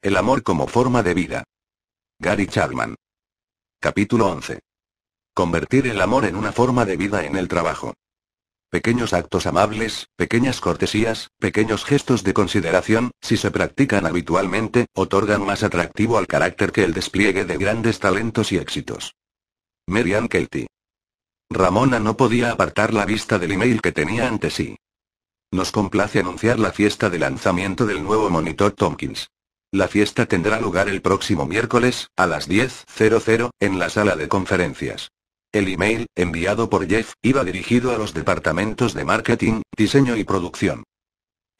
El amor como forma de vida. Gary Chapman. Capítulo 11. Convertir el amor en una forma de vida en el trabajo. Pequeños actos amables, pequeñas cortesías, pequeños gestos de consideración, si se practican habitualmente, otorgan más atractivo al carácter que el despliegue de grandes talentos y éxitos. Merian Kelty. Ramona no podía apartar la vista del email que tenía ante sí. Nos complace anunciar la fiesta de lanzamiento del nuevo monitor Tompkins. La fiesta tendrá lugar el próximo miércoles, a las 10.00, en la sala de conferencias. El email, enviado por Jeff, iba dirigido a los departamentos de marketing, diseño y producción.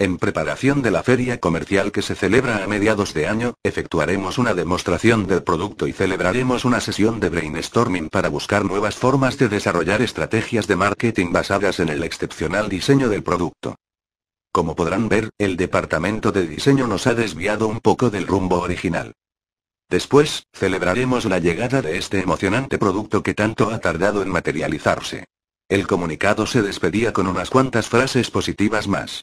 En preparación de la feria comercial que se celebra a mediados de año, efectuaremos una demostración del producto y celebraremos una sesión de brainstorming para buscar nuevas formas de desarrollar estrategias de marketing basadas en el excepcional diseño del producto. Como podrán ver, el departamento de diseño nos ha desviado un poco del rumbo original. Después, celebraremos la llegada de este emocionante producto que tanto ha tardado en materializarse. El comunicado se despedía con unas cuantas frases positivas más.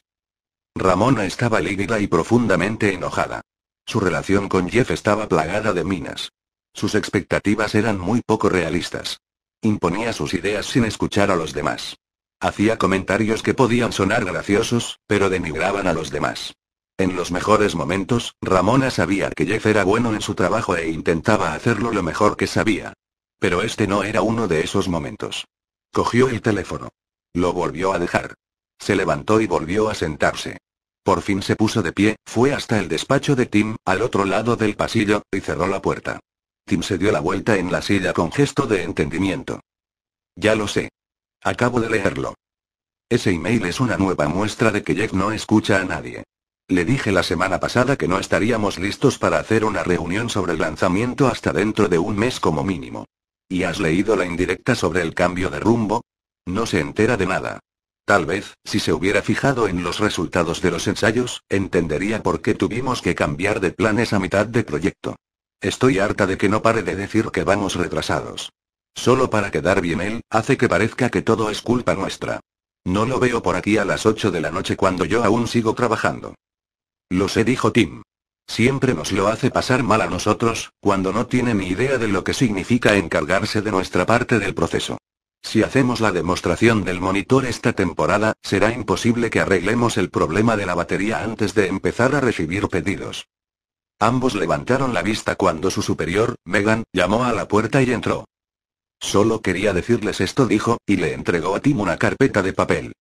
Ramona estaba lívida y profundamente enojada. Su relación con Jeff estaba plagada de minas. Sus expectativas eran muy poco realistas. Imponía sus ideas sin escuchar a los demás. Hacía comentarios que podían sonar graciosos, pero denigraban a los demás. En los mejores momentos, Ramona sabía que Jeff era bueno en su trabajo e intentaba hacerlo lo mejor que sabía. Pero este no era uno de esos momentos. Cogió el teléfono. Lo volvió a dejar. Se levantó y volvió a sentarse. Por fin se puso de pie, fue hasta el despacho de Tim, al otro lado del pasillo, y cerró la puerta. Tim se dio la vuelta en la silla con gesto de entendimiento. Ya lo sé. Acabo de leerlo. Ese email es una nueva muestra de que Jack no escucha a nadie. Le dije la semana pasada que no estaríamos listos para hacer una reunión sobre el lanzamiento hasta dentro de un mes como mínimo. ¿Y has leído la indirecta sobre el cambio de rumbo? No se entera de nada. Tal vez, si se hubiera fijado en los resultados de los ensayos, entendería por qué tuvimos que cambiar de planes a mitad de proyecto. Estoy harta de que no pare de decir que vamos retrasados. Solo para quedar bien él, hace que parezca que todo es culpa nuestra. No lo veo por aquí a las 8 de la noche cuando yo aún sigo trabajando. Lo sé, dijo Tim. Siempre nos lo hace pasar mal a nosotros, cuando no tiene ni idea de lo que significa encargarse de nuestra parte del proceso. Si hacemos la demostración del monitor esta temporada, será imposible que arreglemos el problema de la batería antes de empezar a recibir pedidos. Ambos levantaron la vista cuando su superior, Megan, llamó a la puerta y entró. Solo quería decirles esto, dijo, y le entregó a Tim una carpeta de papel.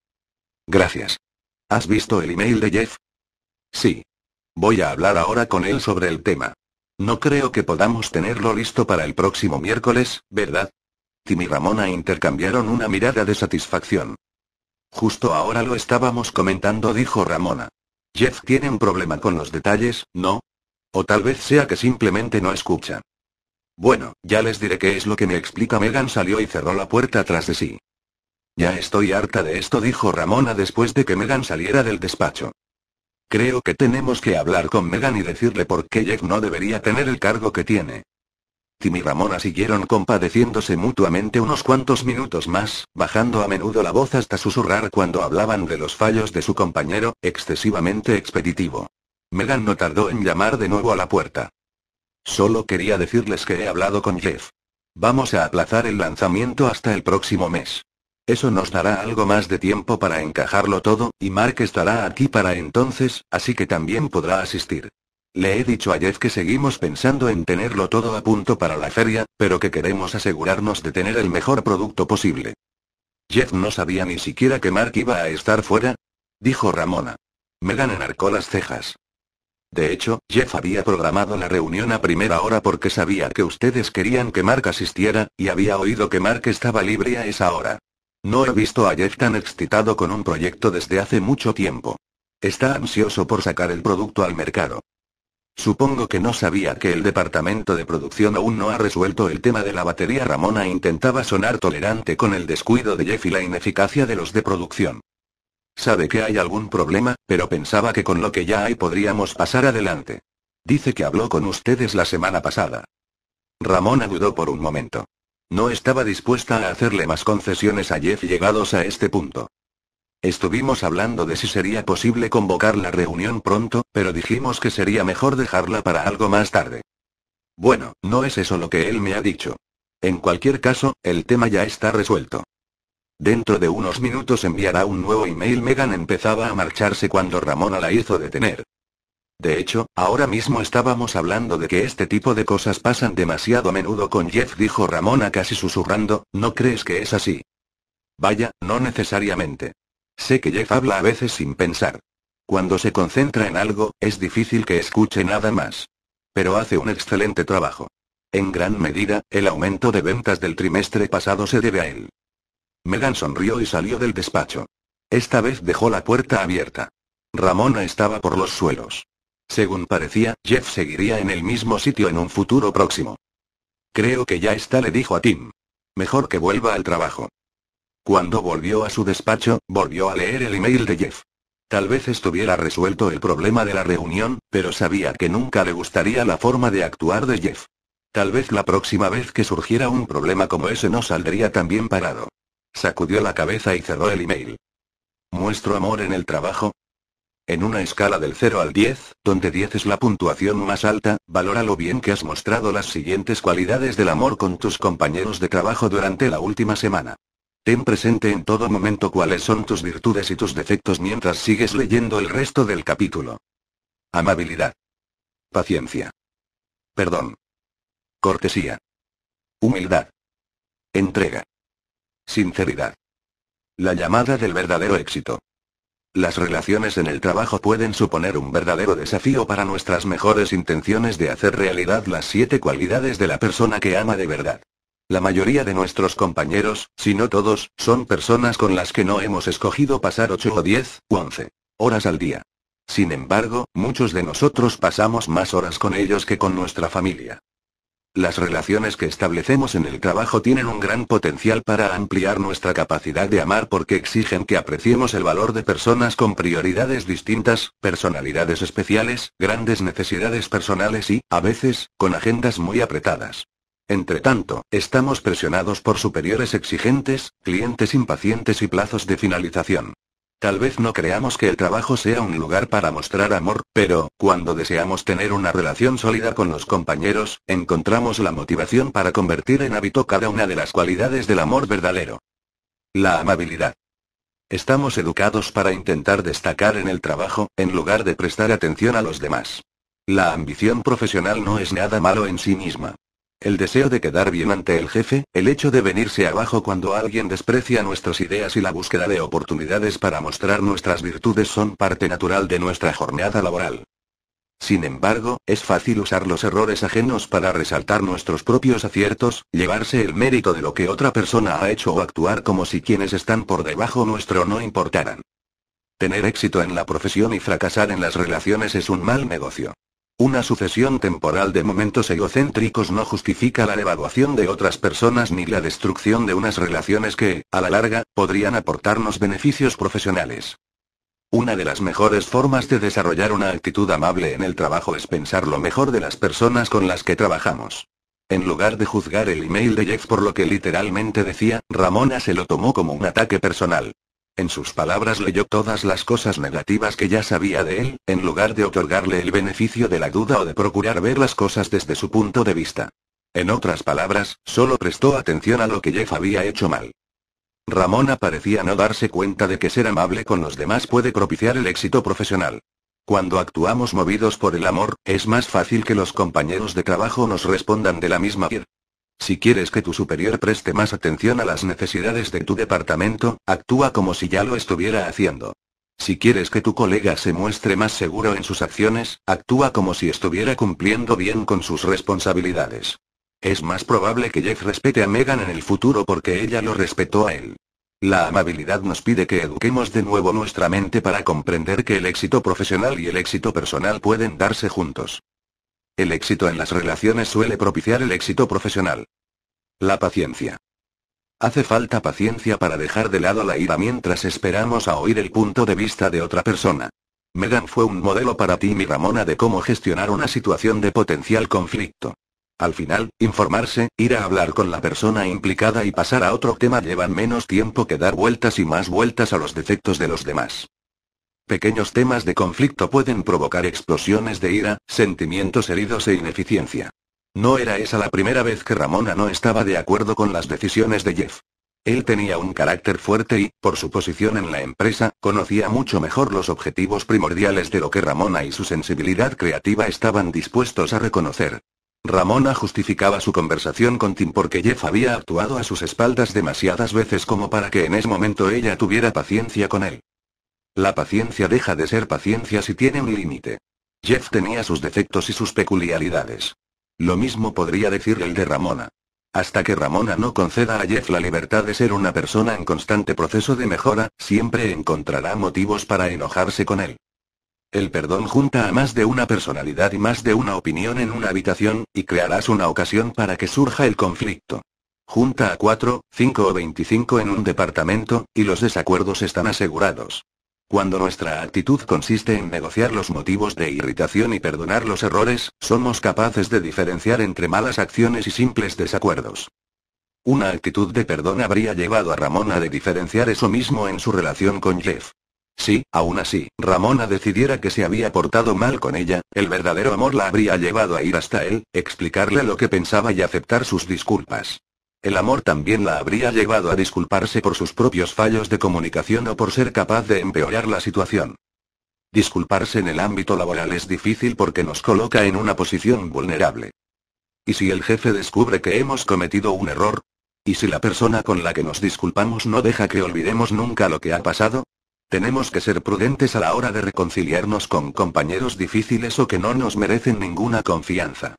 Gracias. ¿Has visto el email de Jeff? Sí. Voy a hablar ahora con él sobre el tema. No creo que podamos tenerlo listo para el próximo miércoles, ¿verdad? Tim y Ramona intercambiaron una mirada de satisfacción. Justo ahora lo estábamos comentando, dijo Ramona. Jeff tiene un problema con los detalles, ¿no? O tal vez sea que simplemente no escucha. Bueno, ya les diré qué es lo que me explica Megan salió y cerró la puerta tras de sí. Ya estoy harta de esto dijo Ramona después de que Megan saliera del despacho. Creo que tenemos que hablar con Megan y decirle por qué Jeff no debería tener el cargo que tiene. Tim y Ramona siguieron compadeciéndose mutuamente unos cuantos minutos más, bajando a menudo la voz hasta susurrar cuando hablaban de los fallos de su compañero, excesivamente expeditivo. Megan no tardó en llamar de nuevo a la puerta. Solo quería decirles que he hablado con Jeff. Vamos a aplazar el lanzamiento hasta el próximo mes. Eso nos dará algo más de tiempo para encajarlo todo, y Mark estará aquí para entonces, así que también podrá asistir. Le he dicho a Jeff que seguimos pensando en tenerlo todo a punto para la feria, pero que queremos asegurarnos de tener el mejor producto posible. Jeff no sabía ni siquiera que Mark iba a estar fuera, dijo Ramona. Megan enarcó las cejas. De hecho, Jeff había programado la reunión a primera hora porque sabía que ustedes querían que Mark asistiera, y había oído que Mark estaba libre a esa hora. No he visto a Jeff tan excitado con un proyecto desde hace mucho tiempo. Está ansioso por sacar el producto al mercado. Supongo que no sabía que el departamento de producción aún no ha resuelto el tema de la batería. Ramona intentaba sonar tolerante con el descuido de Jeff y la ineficacia de los de producción. Sabe que hay algún problema, pero pensaba que con lo que ya hay podríamos pasar adelante. Dice que habló con ustedes la semana pasada. Ramona dudó por un momento. No estaba dispuesta a hacerle más concesiones a Jeff llegados a este punto. Estuvimos hablando de si sería posible convocar la reunión pronto, pero dijimos que sería mejor dejarla para algo más tarde. Bueno, no es eso lo que él me ha dicho. En cualquier caso, el tema ya está resuelto. Dentro de unos minutos enviará un nuevo email. Megan empezaba a marcharse cuando Ramona la hizo detener. De hecho, ahora mismo estábamos hablando de que este tipo de cosas pasan demasiado a menudo con Jeff, dijo Ramona casi susurrando, ¿no crees que es así? Vaya, no necesariamente. Sé que Jeff habla a veces sin pensar. Cuando se concentra en algo, es difícil que escuche nada más. Pero hace un excelente trabajo. En gran medida, el aumento de ventas del trimestre pasado se debe a él. Megan sonrió y salió del despacho. Esta vez dejó la puerta abierta. Ramona estaba por los suelos. Según parecía, Jeff seguiría en el mismo sitio en un futuro próximo. Creo que ya está, le dijo a Tim. Mejor que vuelva al trabajo. Cuando volvió a su despacho, volvió a leer el email de Jeff. Tal vez estuviera resuelto el problema de la reunión, pero sabía que nunca le gustaría la forma de actuar de Jeff. Tal vez la próxima vez que surgiera un problema como ese no saldría tan bien parado. Sacudió la cabeza y cerró el email. ¿Muestro amor en el trabajo? En una escala del 0 al 10, donde 10 es la puntuación más alta, valora lo bien que has mostrado las siguientes cualidades del amor con tus compañeros de trabajo durante la última semana. Ten presente en todo momento cuáles son tus virtudes y tus defectos mientras sigues leyendo el resto del capítulo. Amabilidad. Paciencia. Perdón. Cortesía. Humildad. Entrega. Sinceridad. La llamada del verdadero éxito. Las relaciones en el trabajo pueden suponer un verdadero desafío para nuestras mejores intenciones de hacer realidad las siete cualidades de la persona que ama de verdad. La mayoría de nuestros compañeros, si no todos, son personas con las que no hemos escogido pasar 8 o 10, o 11 horas al día. Sin embargo, muchos de nosotros pasamos más horas con ellos que con nuestra familia. Las relaciones que establecemos en el trabajo tienen un gran potencial para ampliar nuestra capacidad de amar porque exigen que apreciemos el valor de personas con prioridades distintas, personalidades especiales, grandes necesidades personales y, a veces, con agendas muy apretadas. Entre tanto, estamos presionados por superiores exigentes, clientes impacientes y plazos de finalización. Tal vez no creamos que el trabajo sea un lugar para mostrar amor, pero, cuando deseamos tener una relación sólida con los compañeros, encontramos la motivación para convertir en hábito cada una de las cualidades del amor verdadero. La amabilidad. Estamos educados para intentar destacar en el trabajo, en lugar de prestar atención a los demás. La ambición profesional no es nada malo en sí misma el deseo de quedar bien ante el jefe, el hecho de venirse abajo cuando alguien desprecia nuestras ideas y la búsqueda de oportunidades para mostrar nuestras virtudes son parte natural de nuestra jornada laboral. Sin embargo, es fácil usar los errores ajenos para resaltar nuestros propios aciertos, llevarse el mérito de lo que otra persona ha hecho o actuar como si quienes están por debajo nuestro no importaran. Tener éxito en la profesión y fracasar en las relaciones es un mal negocio. Una sucesión temporal de momentos egocéntricos no justifica la devaluación de otras personas ni la destrucción de unas relaciones que, a la larga, podrían aportarnos beneficios profesionales. Una de las mejores formas de desarrollar una actitud amable en el trabajo es pensar lo mejor de las personas con las que trabajamos. En lugar de juzgar el email de Jeff por lo que literalmente decía, Ramona se lo tomó como un ataque personal. En sus palabras leyó todas las cosas negativas que ya sabía de él, en lugar de otorgarle el beneficio de la duda o de procurar ver las cosas desde su punto de vista. En otras palabras, solo prestó atención a lo que Jeff había hecho mal. Ramona parecía no darse cuenta de que ser amable con los demás puede propiciar el éxito profesional. Cuando actuamos movidos por el amor, es más fácil que los compañeros de trabajo nos respondan de la misma manera. Si quieres que tu superior preste más atención a las necesidades de tu departamento, actúa como si ya lo estuviera haciendo. Si quieres que tu colega se muestre más seguro en sus acciones, actúa como si estuviera cumpliendo bien con sus responsabilidades. Es más probable que Jeff respete a Megan en el futuro porque ella lo respetó a él. La amabilidad nos pide que eduquemos de nuevo nuestra mente para comprender que el éxito profesional y el éxito personal pueden darse juntos. El éxito en las relaciones suele propiciar el éxito profesional. La paciencia. Hace falta paciencia para dejar de lado la ira mientras esperamos a oír el punto de vista de otra persona. Megan fue un modelo para ti y Ramona de cómo gestionar una situación de potencial conflicto. Al final, informarse, ir a hablar con la persona implicada y pasar a otro tema llevan menos tiempo que dar vueltas y más vueltas a los defectos de los demás. Pequeños temas de conflicto pueden provocar explosiones de ira, sentimientos heridos e ineficiencia. No era esa la primera vez que Ramona no estaba de acuerdo con las decisiones de Jeff. Él tenía un carácter fuerte y, por su posición en la empresa, conocía mucho mejor los objetivos primordiales de lo que Ramona y su sensibilidad creativa estaban dispuestos a reconocer. Ramona justificaba su conversación con Tim porque Jeff había actuado a sus espaldas demasiadas veces como para que en ese momento ella tuviera paciencia con él. La paciencia deja de ser paciencia si tiene un límite. Jeff tenía sus defectos y sus peculiaridades. Lo mismo podría decir el de Ramona. Hasta que Ramona no conceda a Jeff la libertad de ser una persona en constante proceso de mejora, siempre encontrará motivos para enojarse con él. El perdón junta a más de una personalidad y más de una opinión en una habitación, y crearás una ocasión para que surja el conflicto. Junta a 4, 5 o 25 en un departamento, y los desacuerdos están asegurados. Cuando nuestra actitud consiste en negociar los motivos de irritación y perdonar los errores, somos capaces de diferenciar entre malas acciones y simples desacuerdos. Una actitud de perdón habría llevado a Ramona de diferenciar eso mismo en su relación con Jeff. Si, aún así, Ramona decidiera que se había portado mal con ella, el verdadero amor la habría llevado a ir hasta él, explicarle lo que pensaba y aceptar sus disculpas. El amor también la habría llevado a disculparse por sus propios fallos de comunicación o por ser capaz de empeorar la situación. Disculparse en el ámbito laboral es difícil porque nos coloca en una posición vulnerable. ¿Y si el jefe descubre que hemos cometido un error? ¿Y si la persona con la que nos disculpamos no deja que olvidemos nunca lo que ha pasado? Tenemos que ser prudentes a la hora de reconciliarnos con compañeros difíciles o que no nos merecen ninguna confianza.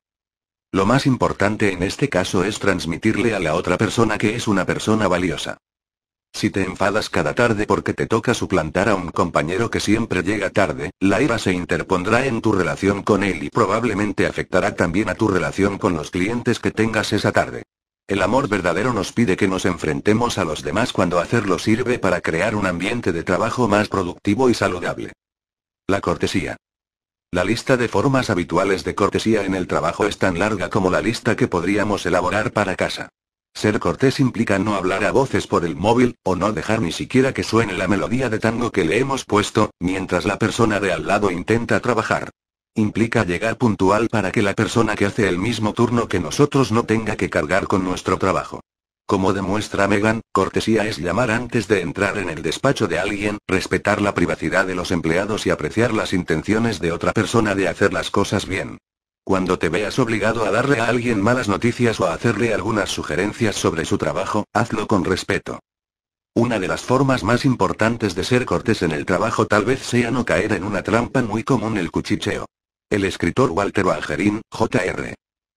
Lo más importante en este caso es transmitirle a la otra persona que es una persona valiosa. Si te enfadas cada tarde porque te toca suplantar a un compañero que siempre llega tarde, la ira se interpondrá en tu relación con él y probablemente afectará también a tu relación con los clientes que tengas esa tarde. El amor verdadero nos pide que nos enfrentemos a los demás cuando hacerlo sirve para crear un ambiente de trabajo más productivo y saludable. La cortesía. La lista de formas habituales de cortesía en el trabajo es tan larga como la lista que podríamos elaborar para casa. Ser cortés implica no hablar a voces por el móvil, o no dejar ni siquiera que suene la melodía de tango que le hemos puesto, mientras la persona de al lado intenta trabajar. Implica llegar puntual para que la persona que hace el mismo turno que nosotros no tenga que cargar con nuestro trabajo. Como demuestra Megan, cortesía es llamar antes de entrar en el despacho de alguien, respetar la privacidad de los empleados y apreciar las intenciones de otra persona de hacer las cosas bien. Cuando te veas obligado a darle a alguien malas noticias o a hacerle algunas sugerencias sobre su trabajo, hazlo con respeto. Una de las formas más importantes de ser cortés en el trabajo tal vez sea no caer en una trampa muy común el cuchicheo. El escritor Walter Algerín, Jr.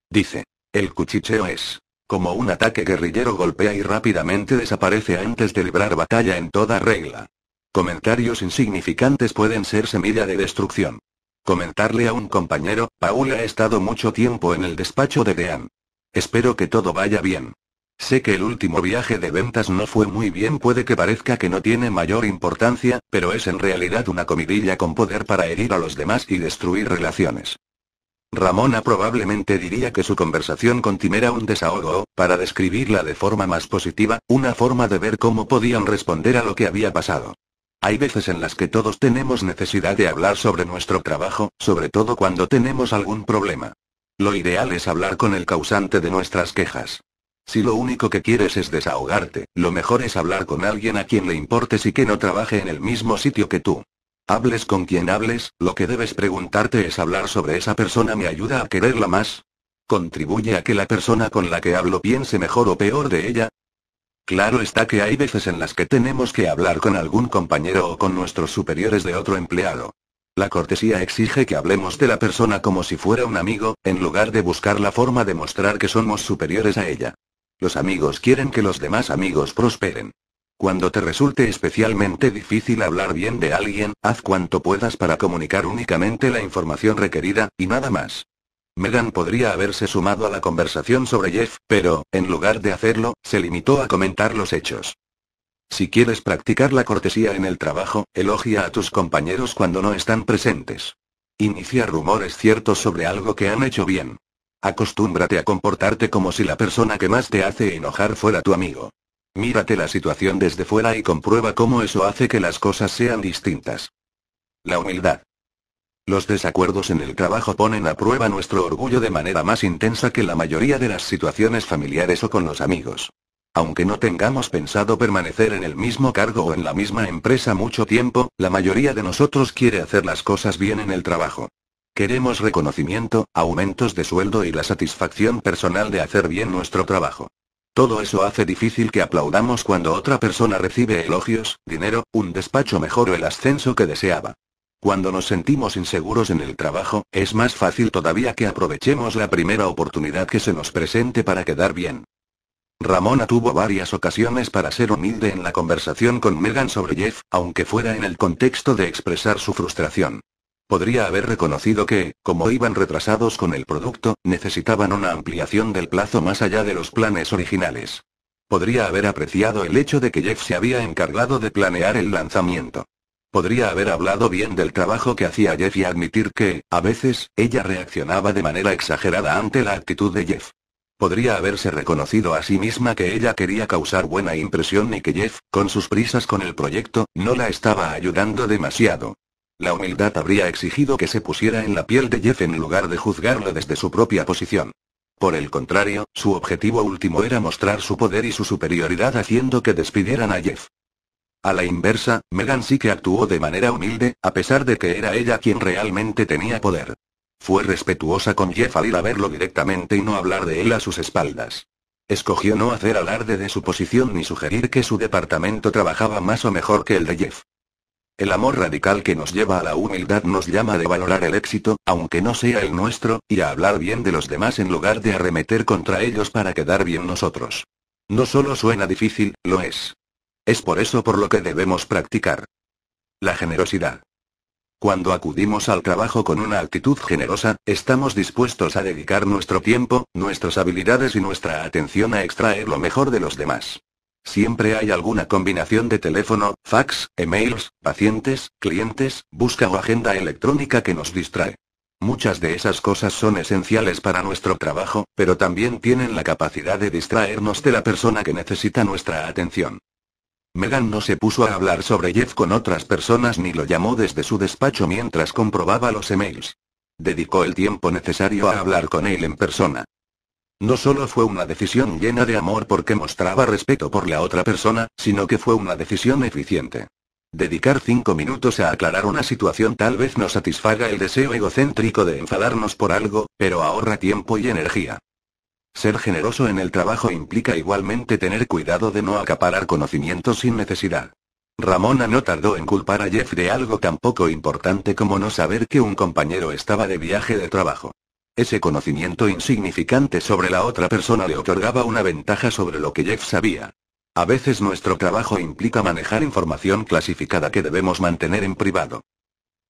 dice, el cuchicheo es como un ataque guerrillero golpea y rápidamente desaparece antes de librar batalla en toda regla. Comentarios insignificantes pueden ser semilla de destrucción. Comentarle a un compañero, Paul ha estado mucho tiempo en el despacho de Dean. Espero que todo vaya bien. Sé que el último viaje de ventas no fue muy bien, puede que parezca que no tiene mayor importancia, pero es en realidad una comidilla con poder para herir a los demás y destruir relaciones. Ramona probablemente diría que su conversación con era un desahogo, para describirla de forma más positiva, una forma de ver cómo podían responder a lo que había pasado. Hay veces en las que todos tenemos necesidad de hablar sobre nuestro trabajo, sobre todo cuando tenemos algún problema. Lo ideal es hablar con el causante de nuestras quejas. Si lo único que quieres es desahogarte, lo mejor es hablar con alguien a quien le importes y que no trabaje en el mismo sitio que tú. Hables con quien hables, lo que debes preguntarte es hablar sobre esa persona me ayuda a quererla más. ¿Contribuye a que la persona con la que hablo piense mejor o peor de ella? Claro está que hay veces en las que tenemos que hablar con algún compañero o con nuestros superiores de otro empleado. La cortesía exige que hablemos de la persona como si fuera un amigo, en lugar de buscar la forma de mostrar que somos superiores a ella. Los amigos quieren que los demás amigos prosperen. Cuando te resulte especialmente difícil hablar bien de alguien, haz cuanto puedas para comunicar únicamente la información requerida, y nada más. Megan podría haberse sumado a la conversación sobre Jeff, pero, en lugar de hacerlo, se limitó a comentar los hechos. Si quieres practicar la cortesía en el trabajo, elogia a tus compañeros cuando no están presentes. Inicia rumores ciertos sobre algo que han hecho bien. Acostúmbrate a comportarte como si la persona que más te hace enojar fuera tu amigo. Mírate la situación desde fuera y comprueba cómo eso hace que las cosas sean distintas. La humildad. Los desacuerdos en el trabajo ponen a prueba nuestro orgullo de manera más intensa que la mayoría de las situaciones familiares o con los amigos. Aunque no tengamos pensado permanecer en el mismo cargo o en la misma empresa mucho tiempo, la mayoría de nosotros quiere hacer las cosas bien en el trabajo. Queremos reconocimiento, aumentos de sueldo y la satisfacción personal de hacer bien nuestro trabajo. Todo eso hace difícil que aplaudamos cuando otra persona recibe elogios, dinero, un despacho mejor o el ascenso que deseaba. Cuando nos sentimos inseguros en el trabajo, es más fácil todavía que aprovechemos la primera oportunidad que se nos presente para quedar bien. Ramona tuvo varias ocasiones para ser humilde en la conversación con Megan sobre Jeff, aunque fuera en el contexto de expresar su frustración. Podría haber reconocido que, como iban retrasados con el producto, necesitaban una ampliación del plazo más allá de los planes originales. Podría haber apreciado el hecho de que Jeff se había encargado de planear el lanzamiento. Podría haber hablado bien del trabajo que hacía Jeff y admitir que, a veces, ella reaccionaba de manera exagerada ante la actitud de Jeff. Podría haberse reconocido a sí misma que ella quería causar buena impresión y que Jeff, con sus prisas con el proyecto, no la estaba ayudando demasiado. La humildad habría exigido que se pusiera en la piel de Jeff en lugar de juzgarlo desde su propia posición. Por el contrario, su objetivo último era mostrar su poder y su superioridad haciendo que despidieran a Jeff. A la inversa, Megan sí que actuó de manera humilde, a pesar de que era ella quien realmente tenía poder. Fue respetuosa con Jeff al ir a verlo directamente y no hablar de él a sus espaldas. Escogió no hacer alarde de su posición ni sugerir que su departamento trabajaba más o mejor que el de Jeff. El amor radical que nos lleva a la humildad nos llama de valorar el éxito, aunque no sea el nuestro, y a hablar bien de los demás en lugar de arremeter contra ellos para quedar bien nosotros. No solo suena difícil, lo es. Es por eso por lo que debemos practicar. La generosidad. Cuando acudimos al trabajo con una actitud generosa, estamos dispuestos a dedicar nuestro tiempo, nuestras habilidades y nuestra atención a extraer lo mejor de los demás. Siempre hay alguna combinación de teléfono, fax, emails, pacientes, clientes, busca o agenda electrónica que nos distrae. Muchas de esas cosas son esenciales para nuestro trabajo, pero también tienen la capacidad de distraernos de la persona que necesita nuestra atención. Megan no se puso a hablar sobre Jeff con otras personas ni lo llamó desde su despacho mientras comprobaba los emails. Dedicó el tiempo necesario a hablar con él en persona. No solo fue una decisión llena de amor porque mostraba respeto por la otra persona, sino que fue una decisión eficiente. Dedicar cinco minutos a aclarar una situación tal vez no satisfaga el deseo egocéntrico de enfadarnos por algo, pero ahorra tiempo y energía. Ser generoso en el trabajo implica igualmente tener cuidado de no acaparar conocimientos sin necesidad. Ramona no tardó en culpar a Jeff de algo tan poco importante como no saber que un compañero estaba de viaje de trabajo. Ese conocimiento insignificante sobre la otra persona le otorgaba una ventaja sobre lo que Jeff sabía. A veces nuestro trabajo implica manejar información clasificada que debemos mantener en privado.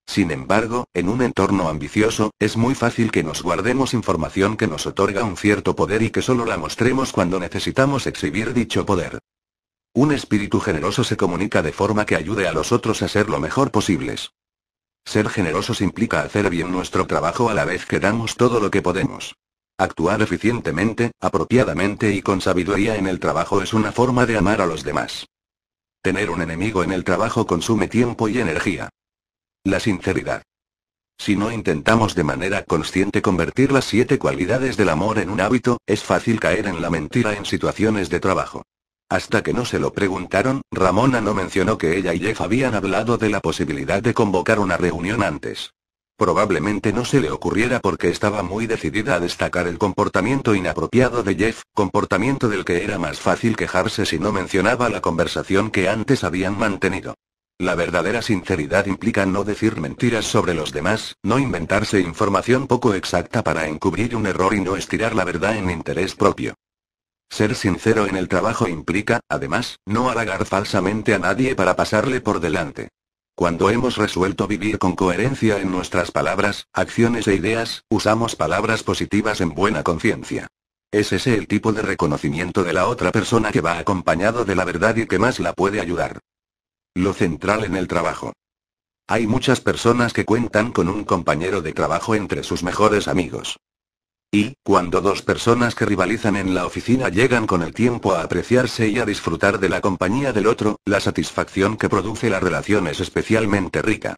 Sin embargo, en un entorno ambicioso, es muy fácil que nos guardemos información que nos otorga un cierto poder y que solo la mostremos cuando necesitamos exhibir dicho poder. Un espíritu generoso se comunica de forma que ayude a los otros a ser lo mejor posibles. Ser generosos implica hacer bien nuestro trabajo a la vez que damos todo lo que podemos. Actuar eficientemente, apropiadamente y con sabiduría en el trabajo es una forma de amar a los demás. Tener un enemigo en el trabajo consume tiempo y energía. La sinceridad. Si no intentamos de manera consciente convertir las siete cualidades del amor en un hábito, es fácil caer en la mentira en situaciones de trabajo. Hasta que no se lo preguntaron, Ramona no mencionó que ella y Jeff habían hablado de la posibilidad de convocar una reunión antes. Probablemente no se le ocurriera porque estaba muy decidida a destacar el comportamiento inapropiado de Jeff, comportamiento del que era más fácil quejarse si no mencionaba la conversación que antes habían mantenido. La verdadera sinceridad implica no decir mentiras sobre los demás, no inventarse información poco exacta para encubrir un error y no estirar la verdad en interés propio. Ser sincero en el trabajo implica, además, no halagar falsamente a nadie para pasarle por delante. Cuando hemos resuelto vivir con coherencia en nuestras palabras, acciones e ideas, usamos palabras positivas en buena conciencia. Ese Es el tipo de reconocimiento de la otra persona que va acompañado de la verdad y que más la puede ayudar. Lo central en el trabajo. Hay muchas personas que cuentan con un compañero de trabajo entre sus mejores amigos. Y, cuando dos personas que rivalizan en la oficina llegan con el tiempo a apreciarse y a disfrutar de la compañía del otro, la satisfacción que produce la relación es especialmente rica.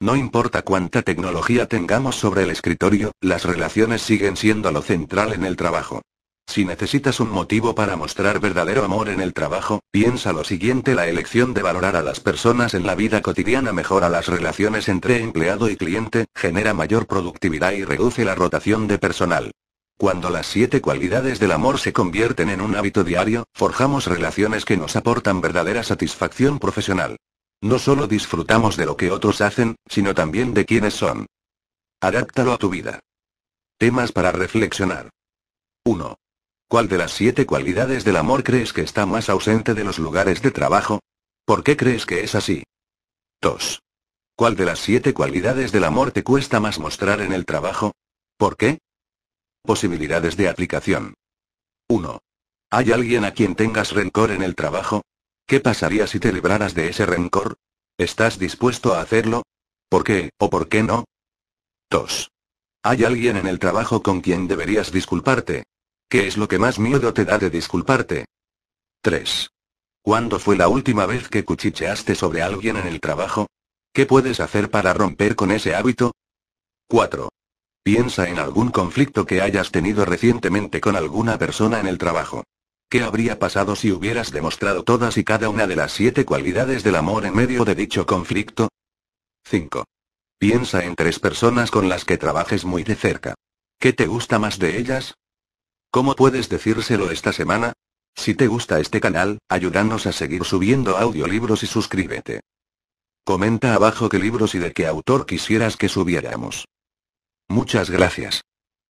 No importa cuánta tecnología tengamos sobre el escritorio, las relaciones siguen siendo lo central en el trabajo. Si necesitas un motivo para mostrar verdadero amor en el trabajo, piensa lo siguiente. La elección de valorar a las personas en la vida cotidiana mejora las relaciones entre empleado y cliente, genera mayor productividad y reduce la rotación de personal. Cuando las siete cualidades del amor se convierten en un hábito diario, forjamos relaciones que nos aportan verdadera satisfacción profesional. No solo disfrutamos de lo que otros hacen, sino también de quienes son. Adáptalo a tu vida. Temas para reflexionar. 1. ¿Cuál de las siete cualidades del amor crees que está más ausente de los lugares de trabajo? ¿Por qué crees que es así? 2. ¿Cuál de las siete cualidades del amor te cuesta más mostrar en el trabajo? ¿Por qué? Posibilidades de aplicación. 1. ¿Hay alguien a quien tengas rencor en el trabajo? ¿Qué pasaría si te libraras de ese rencor? ¿Estás dispuesto a hacerlo? ¿Por qué, o por qué no? 2. ¿Hay alguien en el trabajo con quien deberías disculparte? ¿Qué es lo que más miedo te da de disculparte? 3. ¿Cuándo fue la última vez que cuchicheaste sobre alguien en el trabajo? ¿Qué puedes hacer para romper con ese hábito? 4. Piensa en algún conflicto que hayas tenido recientemente con alguna persona en el trabajo. ¿Qué habría pasado si hubieras demostrado todas y cada una de las siete cualidades del amor en medio de dicho conflicto? 5. Piensa en tres personas con las que trabajes muy de cerca. ¿Qué te gusta más de ellas? ¿Cómo puedes decírselo esta semana? Si te gusta este canal, ayúdanos a seguir subiendo audiolibros y suscríbete. Comenta abajo qué libros y de qué autor quisieras que subiéramos. Muchas gracias.